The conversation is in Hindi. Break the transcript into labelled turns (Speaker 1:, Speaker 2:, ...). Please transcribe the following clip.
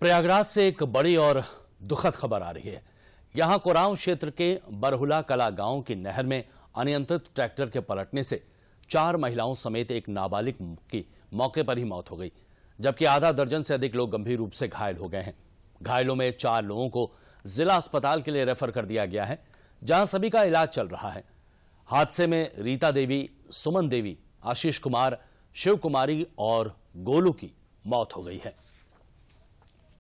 Speaker 1: प्रयागराज से एक बड़ी और दुखद खबर आ रही है यहां कोरांव क्षेत्र के बरहुला कला गांव की नहर में अनियंत्रित ट्रैक्टर के पलटने से चार महिलाओं समेत एक नाबालिग की मौके पर ही मौत हो गई जबकि आधा दर्जन से अधिक लोग गंभीर रूप से घायल हो गए हैं घायलों में चार लोगों को जिला अस्पताल के लिए रेफर कर दिया गया है जहां सभी का इलाज चल रहा है हादसे में रीता देवी सुमन देवी आशीष कुमार शिव कुमारी और गोलू की मौत हो गई है